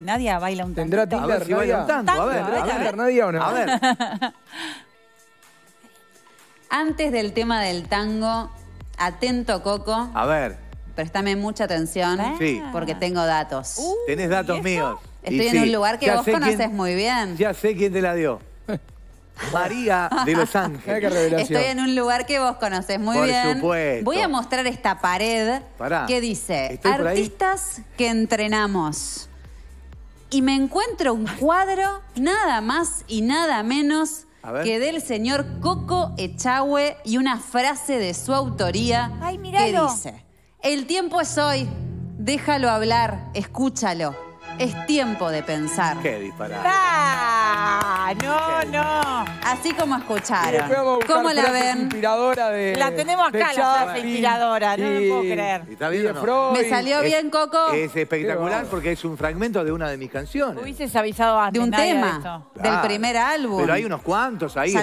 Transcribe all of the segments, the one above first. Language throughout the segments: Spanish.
Nadie baila un tango. ¿Tendrá Tinder? si baila un tango. A ver, ¿tendrá Tinder, a A ver. Antes del tema del tango, atento Coco. A ver. Préstame mucha atención. Sí. Porque ah. tengo datos. Tenés datos míos. Estoy en un lugar que vos conoces muy bien. Ya sé quién te la dio. María de Los Ángeles. Estoy en un lugar que vos conocés muy por bien. Supuesto. Voy a mostrar esta pared que dice artistas que entrenamos y me encuentro un cuadro nada más y nada menos que del señor Coco Echagüe y una frase de su autoría que dice, el tiempo es hoy, déjalo hablar, escúchalo, es tiempo de pensar. ¡Qué disparado! Ah no, no. Así como escucharon. ¿Cómo la ven? la tenemos acá, la frase inspiradora, no me puedo creer. ¿Está bien ¿Me salió bien, Coco? Es espectacular porque es un fragmento de una de mis canciones. Hubieses avisado antes. De un tema, del ah, primer álbum. Pero hay unos cuantos ahí. A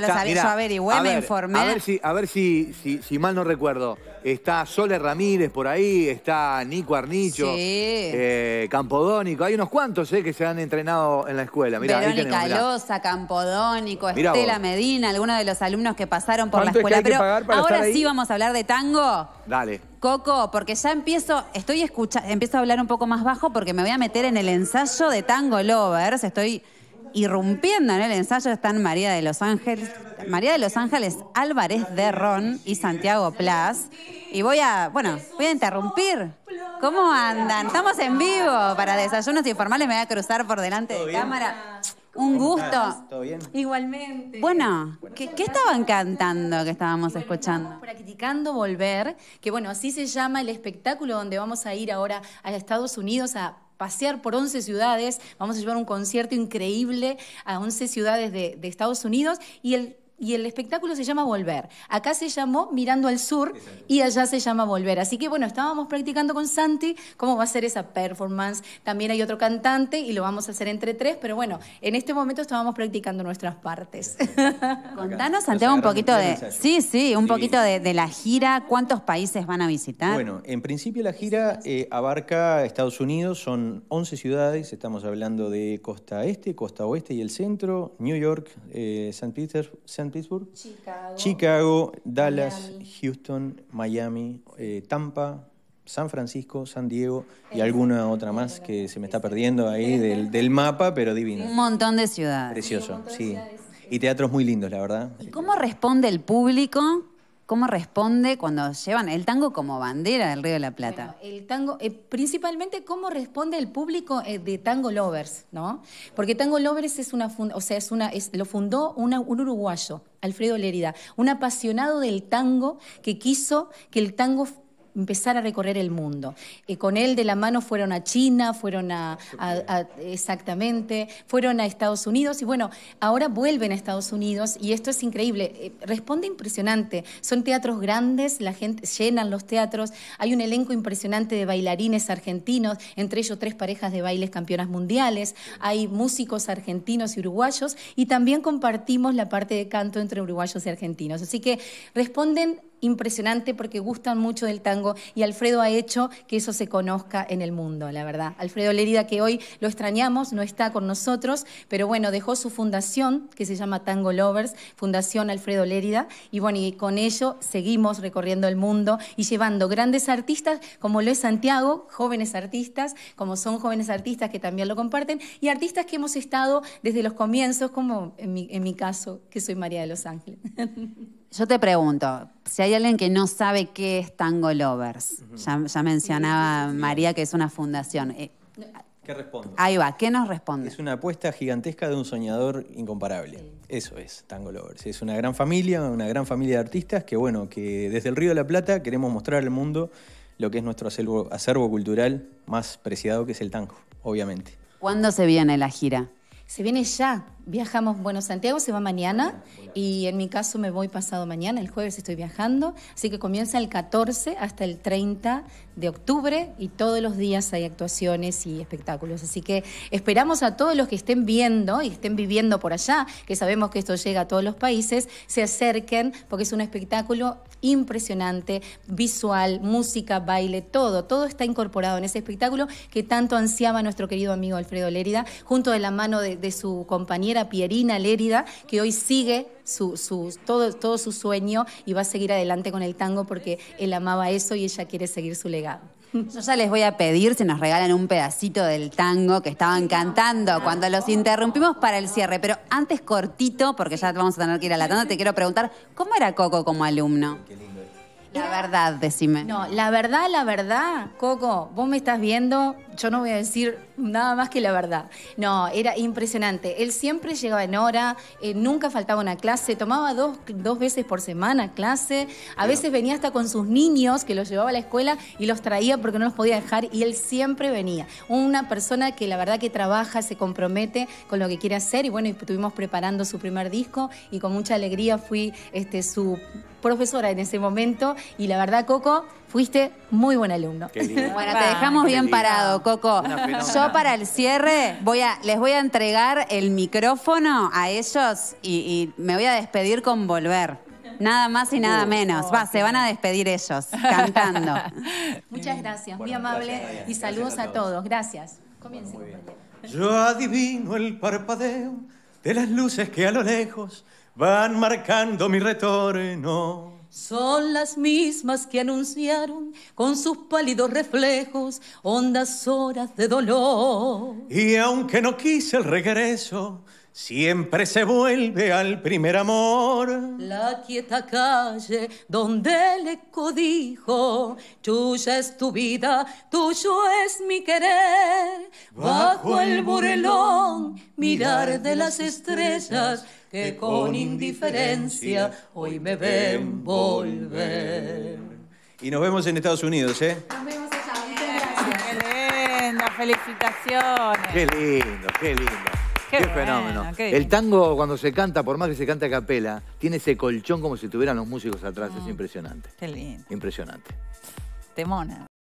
ver, si, a ver si, si, mal no recuerdo, está Sole Ramírez por ahí, está Nico Arnicho, eh, Campodónico. Hay unos cuantos eh, que se han entrenado en la escuela. Mirá, Verónica ahí tenemos, Losa Campodónico, Estela Medina, algunos de los alumnos que pasaron por la escuela. pero ahora sí vamos a hablar de tango. Dale. Coco, porque ya empiezo, estoy escuchando, empiezo a hablar un poco más bajo porque me voy a meter en el ensayo de Tango Lovers. Estoy irrumpiendo en el ensayo están María de los Ángeles, María de los Ángeles Álvarez de Ron y Santiago Plas. Y voy a, bueno, voy a interrumpir. ¿Cómo andan? Estamos en vivo para desayunos informales, me voy a cruzar por delante de cámara. Un gusto. Igualmente. Bueno, ¿qué, estaba estaban cantando que estábamos escuchando? escuchando? Practicando Volver, que bueno, así se llama el espectáculo donde vamos a ir ahora a Estados Unidos a pasear por 11 ciudades, vamos a llevar un concierto increíble a 11 ciudades de, de Estados Unidos y el y el espectáculo se llama Volver. Acá se llamó Mirando al Sur y allá se llama Volver. Así que bueno, estábamos practicando con Santi cómo va a ser esa performance. También hay otro cantante y lo vamos a hacer entre tres, pero bueno, en este momento estábamos practicando nuestras partes. Contanos, Santiago, un poquito de... Sí, sí, un poquito de, la gira. ¿Cuántos países van a visitar? Bueno, en principio la gira eh, abarca Estados Unidos, son 11 ciudades, estamos hablando de costa este, costa oeste y el centro, New York, eh, San Chicago. Chicago, Dallas, Houston, Miami, eh, Tampa, San Francisco, San Diego y alguna otra más que se me está perdiendo ahí del, del mapa, pero divino. Un montón de ciudades. Precioso, sí. Y teatros muy lindos, la verdad. ¿Y cómo responde el público ¿Cómo responde cuando llevan el tango como bandera del Río de la Plata? el tango, eh, principalmente cómo responde el público eh, de Tango Lovers, ¿no? Porque Tango Lovers es una, o sea, es una, es, lo fundó una, un uruguayo, Alfredo Lerida, un apasionado del tango que quiso que el tango empezar a recorrer el mundo. Eh, con él de la mano fueron a China, fueron a, exactamente, fueron a Estados Unidos y bueno, ahora vuelven a Estados Unidos y esto es increíble. Eh, responde impresionante. Son teatros grandes, la gente llenan los teatros, hay un elenco impresionante de bailarines argentinos, entre ellos tres parejas de bailes campeonas mundiales, hay músicos argentinos y uruguayos y también compartimos la parte de canto entre uruguayos y argentinos. Así que responden impresionante porque gustan mucho del tango y Alfredo ha hecho que eso se conozca en el mundo, la verdad. Alfredo Lérida, que hoy lo extrañamos, no está con nosotros, pero bueno, dejó su fundación que se llama Tango Lovers, Fundación Alfredo Lérida, y bueno, y con ello seguimos recorriendo el mundo y llevando grandes artistas como lo es Santiago, jóvenes artistas, como son jóvenes artistas que también lo comparten, y artistas que hemos estado desde los comienzos, como en mi, en mi caso, que soy María de los Ángeles. Yo te pregunto, si hay alguien que no sabe qué es Tango Lovers, ya, mencionaba María que es una fundación. Eh, ¿Qué responde? Ahí va, ¿qué nos responde? Es una apuesta gigantesca de un soñador incomparable. Eso es, Tango Lovers. Es una gran familia, una gran familia de artistas que, bueno, que desde el Río de la Plata queremos mostrar al mundo lo que es nuestro acervo cultural más preciado, que es el tango, obviamente. ¿Cuándo se viene la gira? Se viene ya, Viajamos bueno santiago se va mañana ah, y en mi caso me voy pasado mañana, el jueves estoy viajando, así que comienza el 14 hasta el 30 de octubre y todos los días hay actuaciones y espectáculos, así que esperamos a todos los que estén viendo y estén viviendo por allá, que sabemos que esto llega a todos los países, se acerquen porque es un espectáculo impresionante, visual, música, baile, todo, todo está incorporado en ese espectáculo que tanto ansiaba nuestro querido amigo Alfredo Lérida, junto de la mano de, de su compañero a Pierina Lérida, que hoy sigue su, su, todo, su sueño y va a seguir adelante con el tango porque él amaba eso y ella quiere seguir su legado. Yo ya les voy a pedir si nos regalan un pedacito del tango que estaban cantando cuando los interrumpimos para el cierre. Pero antes cortito, porque ya vamos a tener que ir a la tanda, te quiero preguntar, ¿cómo era Coco como alumno? La verdad, decime. No, la verdad, la verdad, Coco, vos me estás viendo, yo no voy a decir nada más que la verdad. No, era impresionante. Él siempre llegaba en hora, eh, nunca faltaba una clase, tomaba dos, veces por semana clase, a veces venía hasta con sus niños que los llevaba a la escuela y los traía porque no los podía dejar y él siempre venía. Una persona que la verdad que trabaja, se compromete con lo que quiere hacer y bueno, estuvimos preparando su primer disco y con mucha alegría fui este, su profesora en ese momento y la verdad Coco, fuiste muy buen alumno. Bueno, te dejamos bien parado. Coco. Yo para el cierre les voy a entregar el micrófono a ellos y, me voy a despedir con volver. Nada más y nada menos. Va, oh, se van a despedir ellos cantando. Muchas gracias, muy amable y saludos a todos. Gracias. Comiencen. Yo adivino el parpadeo de las luces que a lo lejos van marcando mi retorno. Son las mismas que anunciaron con sus pálidos reflejos hondas horas de dolor. Y aunque no quise el regreso, Siempre se vuelve al primer amor. La quieta calle donde el eco dijo, tuya es tu vida, tuyo es mi querer. Bajo el burelón, mirar de las estrellas que con indiferencia hoy me ven volver. Y nos vemos en Estados Unidos, ¿eh? Nos vemos allá. Qué lindo, felicitaciones. Qué lindo, qué lindo. Qué, fenómeno. el tango, cuando se canta, por más que se cante a capela, tiene ese colchón como si tuvieran los músicos atrás. es mm. impresionante. Qué lindo. Impresionante. Temona.